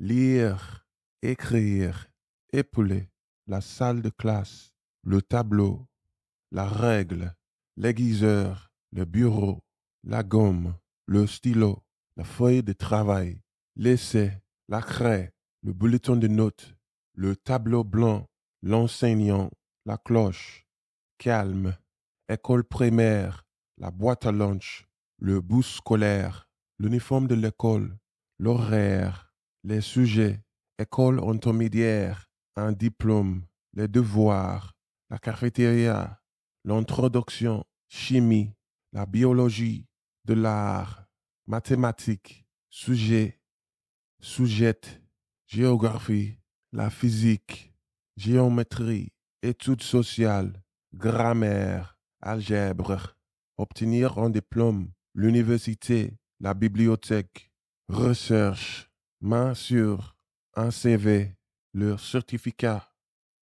lire, écrire, épauler, la salle de classe, le tableau, la règle, l'aiguiseur, le bureau, la gomme, le stylo, la feuille de travail, l'essai, la craie, le bulletin de notes, le tableau blanc, l'enseignant, la cloche, calme, école primaire, la boîte à lunch, le bus scolaire, l'uniforme de l'école, l'horaire, les sujets, école intermédiaire, un diplôme, les devoirs, la cafétéria, l'introduction, chimie, la biologie, de l'art, mathématiques, sujets, sujets, géographie, la physique, géométrie, études sociales, grammaire, algèbre, obtenir un diplôme, l'université, la bibliothèque, recherche, main sur un CV, leur certificat